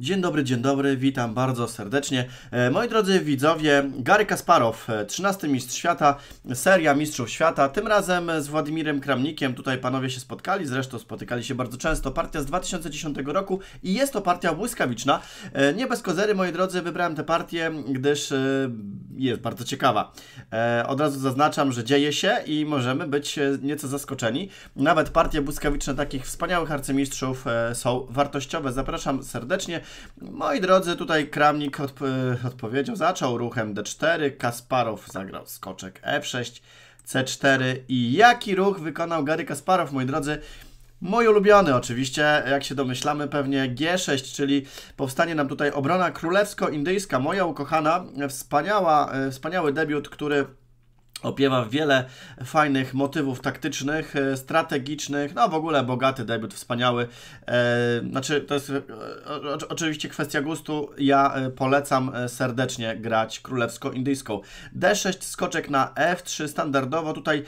Dzień dobry, dzień dobry, witam bardzo serdecznie. E, moi drodzy widzowie, Gary Kasparow, 13 e, mistrz świata, seria mistrzów świata, tym razem z Władimirem Kramnikiem, tutaj panowie się spotkali, zresztą spotykali się bardzo często, partia z 2010 roku i jest to partia błyskawiczna. E, nie bez kozery, moi drodzy, wybrałem tę partię, gdyż jest bardzo ciekawa. Od razu zaznaczam, że dzieje się i możemy być nieco zaskoczeni. Nawet partie błyskawiczne takich wspaniałych arcymistrzów są wartościowe. Zapraszam serdecznie. Moi drodzy, tutaj Kramnik odp odpowiedział, zaczął ruchem D4, Kasparow zagrał skoczek E6, C4 i jaki ruch wykonał Gary Kasparow, moi drodzy? Mój ulubiony oczywiście, jak się domyślamy, pewnie G6, czyli powstanie nam tutaj obrona królewsko-indyjska, moja ukochana, wspaniała, e, wspaniały debiut, który Opiewa wiele fajnych motywów taktycznych, e, strategicznych, no w ogóle bogaty debiut, wspaniały. E, znaczy, to jest e, oczywiście kwestia gustu. Ja polecam serdecznie grać królewsko-indyjską. D6, skoczek na F3, standardowo tutaj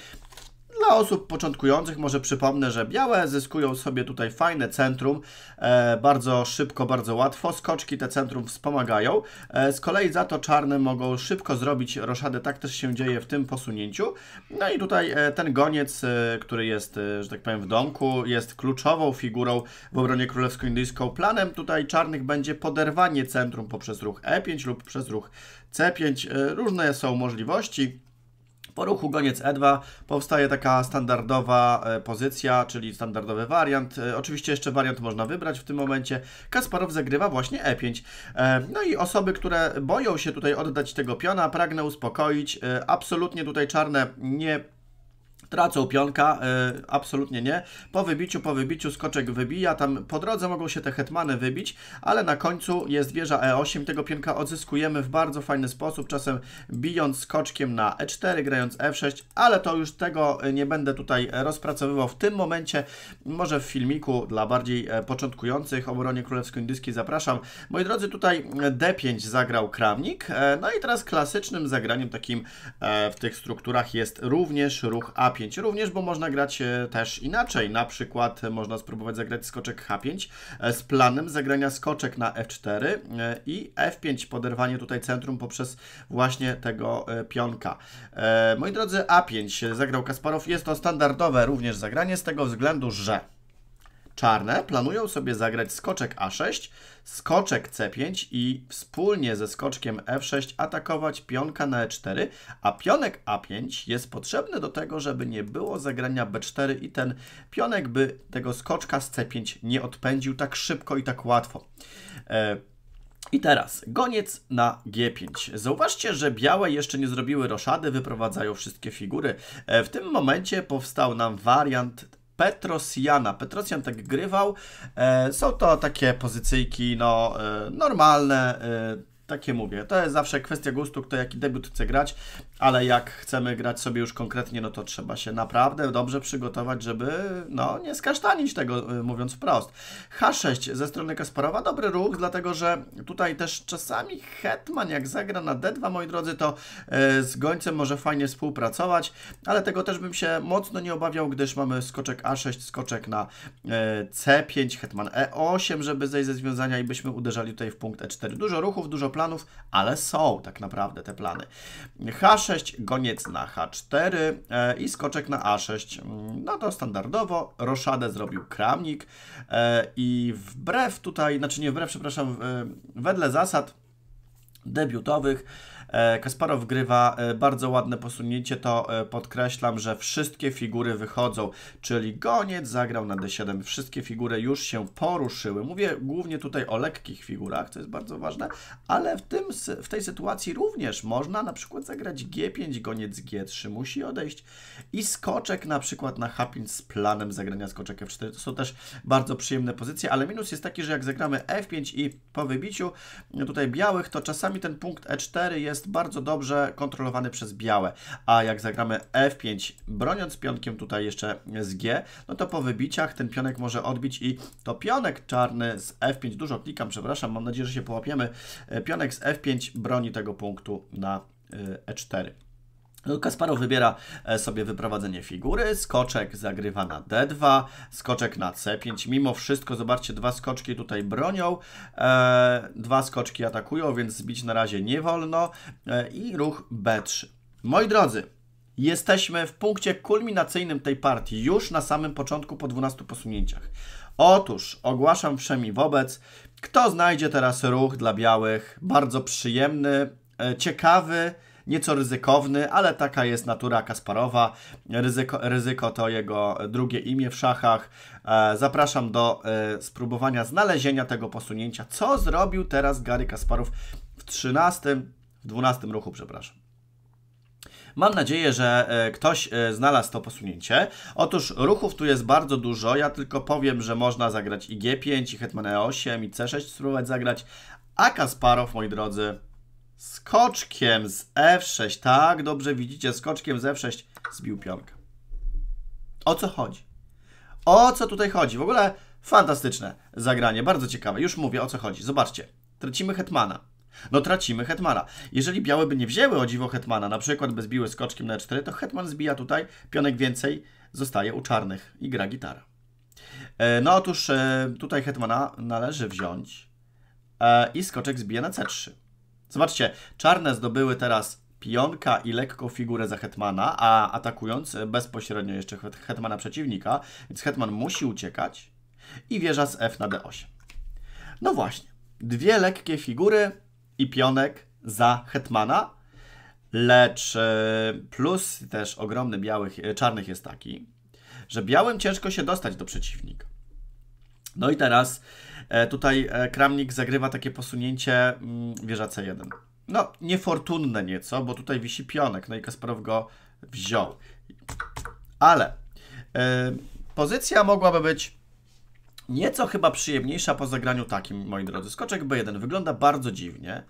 dla osób początkujących może przypomnę, że białe zyskują sobie tutaj fajne centrum, e, bardzo szybko, bardzo łatwo. Skoczki te centrum wspomagają. E, z kolei za to czarne mogą szybko zrobić roszadę, tak też się dzieje w tym posunięciu. No i tutaj e, ten goniec, który jest, że tak powiem, w domku, jest kluczową figurą w obronie królewsko-indyjską. Planem tutaj czarnych będzie poderwanie centrum poprzez ruch E5 lub przez ruch C5. różne są możliwości. Po ruchu goniec E2 powstaje taka standardowa e, pozycja, czyli standardowy wariant. E, oczywiście jeszcze wariant można wybrać w tym momencie. Kasparow zagrywa właśnie E5. E, no i osoby, które boją się tutaj oddać tego piona, pragnę uspokoić. Absolutnie tutaj czarne nie Tracą pionka, e, absolutnie nie. Po wybiciu, po wybiciu skoczek wybija, tam po drodze mogą się te hetmany wybić, ale na końcu jest wieża E8, tego pionka odzyskujemy w bardzo fajny sposób, czasem bijąc skoczkiem na E4, grając F6, ale to już tego e, nie będę tutaj e, rozpracowywał w tym momencie, może w filmiku dla bardziej początkujących o obronie królewsko indyjskiej zapraszam. Moi drodzy, tutaj D5 zagrał Kramnik, no i teraz klasycznym zagraniem takim w tych strukturach jest również ruch A5 również, bo można grać e, też inaczej. Na przykład e, można spróbować zagrać skoczek H5 e, z planem zagrania skoczek na F4 i F5, poderwanie tutaj centrum poprzez właśnie tego pionka. Moi drodzy, A5 zagrał Kasparow. Jest to standardowe również zagranie z tego względu, że czarne planują sobie zagrać skoczek A6, skoczek C5 i wspólnie ze skoczkiem F6 atakować pionka na E4, a pionek A5 jest potrzebny do tego, żeby nie było zagrania B4 i ten pionek by tego skoczka z C5 nie odpędził tak szybko i tak łatwo. E i teraz goniec na G5. Zauważcie, że białe jeszcze nie zrobiły roszady, wyprowadzają wszystkie figury. E, w tym momencie powstał nam wariant Petrosjana. Petrosjan tak grywał. E, są to takie pozycyjki no, e, normalne e, takie mówię, to jest zawsze kwestia gustu, kto jaki debiut chce grać, ale jak chcemy grać sobie już konkretnie, no to trzeba się naprawdę dobrze przygotować, żeby no, nie skasztanić tego, y, mówiąc wprost. H6 ze strony Kasparowa, dobry ruch, dlatego że tutaj też czasami Hetman jak zagra na D2, moi drodzy, to y, z gońcem może fajnie współpracować, ale tego też bym się mocno nie obawiał, gdyż mamy skoczek A6, skoczek na y, C5, Hetman E8, żeby zejść ze związania i byśmy uderzali tutaj w punkt E4. Dużo ruchów, dużo planów, ale są tak naprawdę te plany. H6, goniec na H4 e, i skoczek na A6. Mm, no to standardowo. Roszadę zrobił kramnik e, i wbrew tutaj, znaczy nie wbrew, przepraszam, e, wedle zasad debiutowych E, Kasparow grywa e, bardzo ładne posunięcie, to e, podkreślam, że wszystkie figury wychodzą, czyli goniec zagrał na d7, wszystkie figury już się poruszyły. Mówię głównie tutaj o lekkich figurach, co jest bardzo ważne, ale w, tym, w tej sytuacji również można na przykład zagrać g5, goniec g3 musi odejść i skoczek na przykład na h5 z planem zagrania skoczek f4. To są też bardzo przyjemne pozycje, ale minus jest taki, że jak zagramy f5 i po wybiciu tutaj białych, to czasami ten punkt e4 jest jest bardzo dobrze kontrolowany przez białe, a jak zagramy F5 broniąc pionkiem tutaj jeszcze z G, no to po wybiciach ten pionek może odbić i to pionek czarny z F5, dużo klikam, przepraszam, mam nadzieję, że się połapiemy, e, pionek z F5 broni tego punktu na E4. E Kasparow wybiera e, sobie wyprowadzenie figury, skoczek zagrywa na d2, skoczek na c5. Mimo wszystko, zobaczcie, dwa skoczki tutaj bronią, e, dwa skoczki atakują, więc zbić na razie nie wolno e, i ruch b3. Moi drodzy, jesteśmy w punkcie kulminacyjnym tej partii, już na samym początku po 12 posunięciach. Otóż ogłaszam wszemi wobec, kto znajdzie teraz ruch dla białych, bardzo przyjemny, e, ciekawy, nieco ryzykowny, ale taka jest natura Kasparowa. Ryzyko, ryzyko to jego drugie imię w szachach. E, zapraszam do e, spróbowania znalezienia tego posunięcia. Co zrobił teraz Gary Kasparow w 13, w 12 ruchu, przepraszam. Mam nadzieję, że e, ktoś znalazł to posunięcie. Otóż ruchów tu jest bardzo dużo. Ja tylko powiem, że można zagrać i G5, i Hetman E8, i C6 spróbować zagrać. A Kasparow, moi drodzy, skoczkiem z F6. Tak, dobrze widzicie, skoczkiem z F6 zbił pionkę. O co chodzi? O co tutaj chodzi? W ogóle fantastyczne zagranie, bardzo ciekawe. Już mówię, o co chodzi. Zobaczcie, tracimy hetmana. No tracimy hetmana. Jeżeli białe by nie wzięły o dziwo hetmana, na przykład by zbiły skoczkiem na 4 to hetman zbija tutaj, pionek więcej zostaje u czarnych i gra gitara. E, no otóż e, tutaj hetmana należy wziąć e, i skoczek zbije na C3. Zobaczcie, czarne zdobyły teraz pionka i lekką figurę za hetmana, a atakując bezpośrednio jeszcze hetmana przeciwnika, więc hetman musi uciekać i wieża z f na d8. No właśnie, dwie lekkie figury i pionek za hetmana, lecz e, plus też ogromny białych, e, czarnych jest taki, że białym ciężko się dostać do przeciwnika. No i teraz E, tutaj e, Kramnik zagrywa takie posunięcie mm, wieża C1. No, niefortunne nieco, bo tutaj wisi pionek, no i Kasparow go wziął. Ale e, pozycja mogłaby być nieco chyba przyjemniejsza po zagraniu takim, moi drodzy. Skoczek B1 wygląda bardzo dziwnie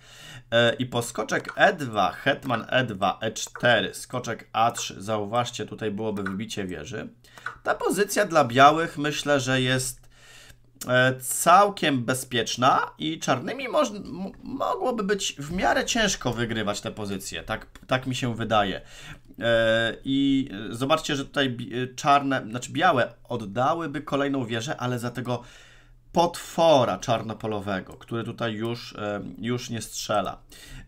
e, i po skoczek E2, hetman E2, E4, skoczek A3, zauważcie, tutaj byłoby wybicie wieży. Ta pozycja dla białych myślę, że jest E, całkiem bezpieczna i czarnymi moż, mogłoby być w miarę ciężko wygrywać te pozycje, tak, tak mi się wydaje. E, I zobaczcie, że tutaj e, czarne, znaczy białe oddałyby kolejną wieżę, ale za tego potwora czarnopolowego, który tutaj już, już nie strzela.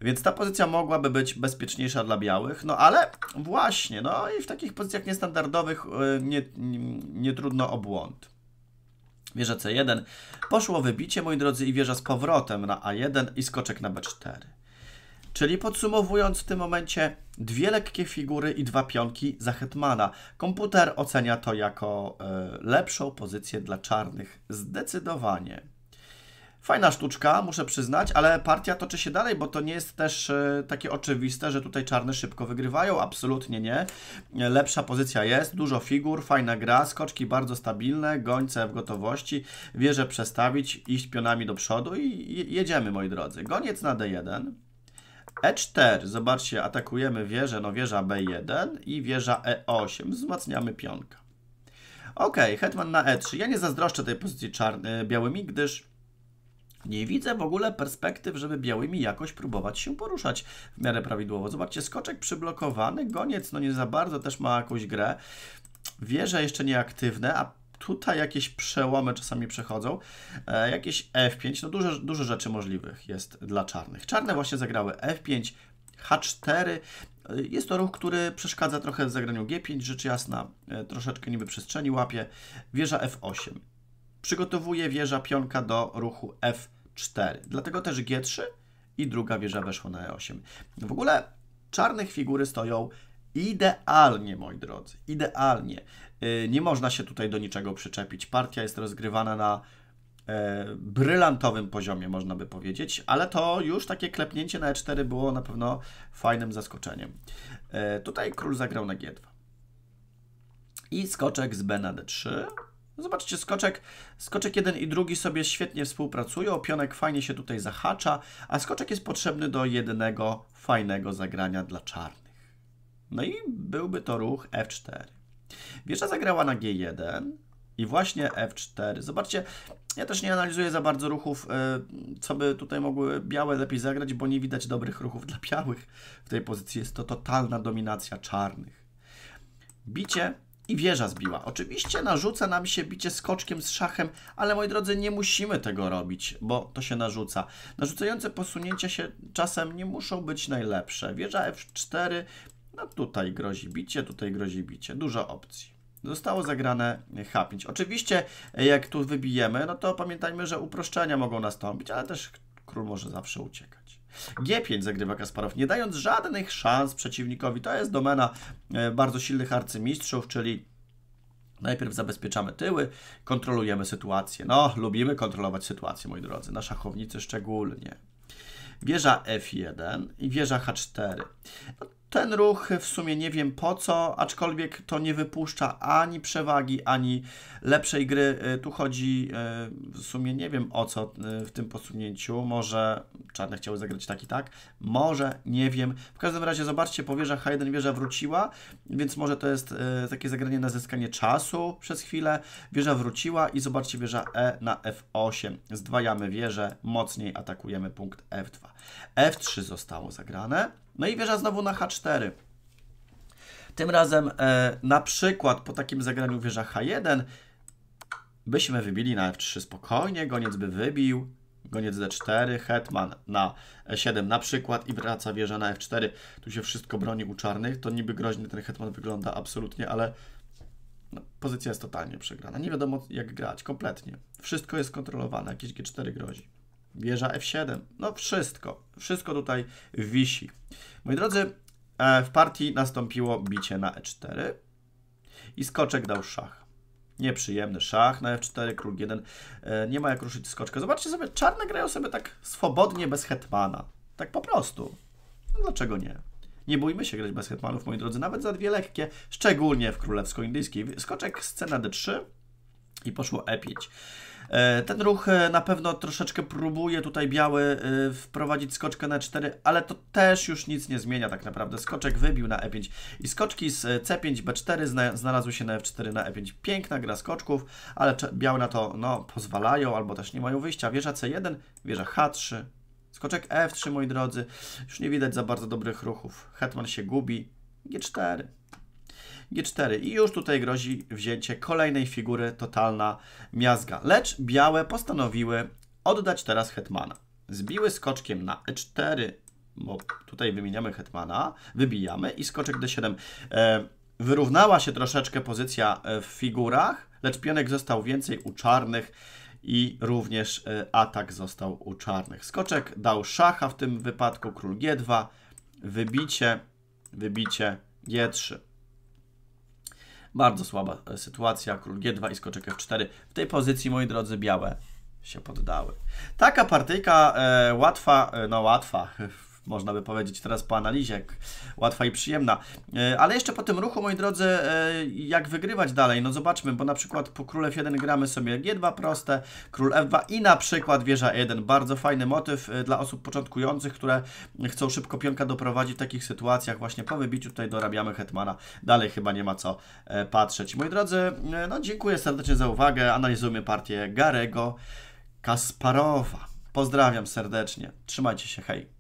Więc ta pozycja mogłaby być bezpieczniejsza dla białych, no ale właśnie, no i w takich pozycjach niestandardowych nie, nie, nie trudno o błąd. Wieża C1. Poszło wybicie, moi drodzy, i wieża z powrotem na A1 i skoczek na B4. Czyli podsumowując w tym momencie dwie lekkie figury i dwa pionki za hetmana. Komputer ocenia to jako y, lepszą pozycję dla czarnych. Zdecydowanie. Fajna sztuczka, muszę przyznać, ale partia toczy się dalej, bo to nie jest też e, takie oczywiste, że tutaj czarne szybko wygrywają. Absolutnie nie. Lepsza pozycja jest, dużo figur, fajna gra, skoczki bardzo stabilne, gońce w gotowości, wieże przestawić, iść pionami do przodu i jedziemy, moi drodzy. Goniec na D1. E4, zobaczcie, atakujemy wieżę, no wieża B1 i wieża E8, wzmacniamy pionka. Ok, hetman na E3. Ja nie zazdroszczę tej pozycji czarny, e, białymi, gdyż nie widzę w ogóle perspektyw, żeby białymi jakoś próbować się poruszać w miarę prawidłowo. Zobaczcie, skoczek przyblokowany, goniec no nie za bardzo też ma jakąś grę. Wieże jeszcze nieaktywne, a tutaj jakieś przełomy czasami przechodzą. E, jakieś F5, no dużo, dużo rzeczy możliwych jest dla czarnych. Czarne właśnie zagrały F5, H4. E, jest to ruch, który przeszkadza trochę w zagraniu G5, rzecz jasna, e, troszeczkę niby przestrzeni łapie. Wieża F8 przygotowuje wieża pionka do ruchu F4. Dlatego też G3 i druga wieża weszła na E8. W ogóle czarne figury stoją idealnie, moi drodzy, idealnie. Y, nie można się tutaj do niczego przyczepić. Partia jest rozgrywana na e, brylantowym poziomie, można by powiedzieć, ale to już takie klepnięcie na E4 było na pewno fajnym zaskoczeniem. E, tutaj król zagrał na G2. I skoczek z B na D3. No zobaczcie, skoczek, skoczek jeden i drugi sobie świetnie współpracują, pionek fajnie się tutaj zahacza, a skoczek jest potrzebny do jednego fajnego zagrania dla czarnych. No i byłby to ruch f4. Wieża zagrała na g1 i właśnie f4. Zobaczcie, ja też nie analizuję za bardzo ruchów, e, co by tutaj mogły białe lepiej zagrać, bo nie widać dobrych ruchów dla białych. W tej pozycji jest to totalna dominacja czarnych. Bicie i wieża zbiła. Oczywiście narzuca nam się bicie skoczkiem z szachem, ale moi drodzy, nie musimy tego robić, bo to się narzuca. Narzucające posunięcia się czasem nie muszą być najlepsze. Wieża F4, no tutaj grozi bicie, tutaj grozi bicie. Dużo opcji. Zostało zagrane H5. Oczywiście, jak tu wybijemy, no to pamiętajmy, że uproszczenia mogą nastąpić, ale też król może zawsze uciekać. G5 zagrywa Kasparow, nie dając żadnych szans przeciwnikowi. To jest domena e, bardzo silnych arcymistrzów, czyli Najpierw zabezpieczamy tyły, kontrolujemy sytuację. No, lubimy kontrolować sytuację, moi drodzy, na szachownicy szczególnie. Wieża F1 i wieża H4. No, ten ruch w sumie nie wiem po co, aczkolwiek to nie wypuszcza ani przewagi, ani lepszej gry. E, tu chodzi e, w sumie nie wiem o co e, w tym posunięciu. Może czarne chciały zagrać tak i tak, może nie wiem. W każdym razie zobaczcie, po wieżach H1 wieża wróciła, więc może to jest takie zagranie na zyskanie czasu przez chwilę. Wieża wróciła i zobaczcie wieża E na F8. Zdwajamy wieżę, mocniej atakujemy punkt F2. F3 zostało zagrane. No i wieża znowu na H4. Tym razem e, na przykład po takim zagraniu wieża H1 byśmy wybili na F3 spokojnie, goniec by wybił, goniec D4, hetman na E7 na przykład i wraca wieża na F4. Tu się wszystko broni u czarnych, to niby groźny ten hetman wygląda absolutnie, ale no, pozycja jest totalnie przegrana. Nie wiadomo jak grać, kompletnie. Wszystko jest kontrolowane, jakieś G4 grozi wieża F7. No wszystko, wszystko tutaj wisi. Moi drodzy, e, w partii nastąpiło bicie na E4 i skoczek dał szach. Nieprzyjemny szach na F4, król G1. Nie ma jak ruszyć skoczka. Zobaczcie sobie, czarne grają sobie tak swobodnie bez hetmana. Tak po prostu. No dlaczego nie? Nie bójmy się grać bez hetmanów, moi drodzy, nawet za dwie lekkie, szczególnie w królewsko-indyjskiej. Skoczek scena D3 i poszło E5. E, ten ruch e, na pewno troszeczkę próbuje tutaj biały e, wprowadzić skoczkę na 4, ale to też już nic nie zmienia tak naprawdę. Skoczek wybił na E5 i skoczki z C5, B4 znalazły się na F4 na E5. Piękna gra skoczków, ale białe na to no, pozwalają albo też nie mają wyjścia. Wieża C1, wieża H3, skoczek F3 moi drodzy. Już nie widać za bardzo dobrych ruchów. Hetman się gubi, G4. G4 i już tutaj grozi wzięcie kolejnej figury, totalna miazga. Lecz białe postanowiły oddać teraz hetmana. Zbiły skoczkiem na E4, bo tutaj wymieniamy hetmana, wybijamy i skoczek D7. E, wyrównała się troszeczkę pozycja e, w figurach, lecz pionek został więcej u czarnych i również e, atak został u czarnych. Skoczek dał szacha w tym wypadku, król G2, wybicie, wybicie G3. Bardzo słaba e, sytuacja, król G2 i skoczek F4. W tej pozycji, moi drodzy, białe się poddały. Taka partyjka e, łatwa, e, no łatwa, można by powiedzieć teraz po analizie, jak łatwa i przyjemna. E, ale jeszcze po tym ruchu, moi drodzy, e, jak wygrywać dalej? No zobaczmy, bo na przykład po król F1 gramy sobie G2 proste, król F2 i na przykład wieża 1. Bardzo fajny motyw e, dla osób początkujących, które chcą szybko pionka doprowadzić w takich sytuacjach. Właśnie po wybiciu tutaj dorabiamy Hetmana. Dalej chyba nie ma co patrzeć. Moi drodzy, no dziękuję serdecznie za uwagę. Analizujmy partię Garego Kasparowa. Pozdrawiam serdecznie. Trzymajcie się, hej.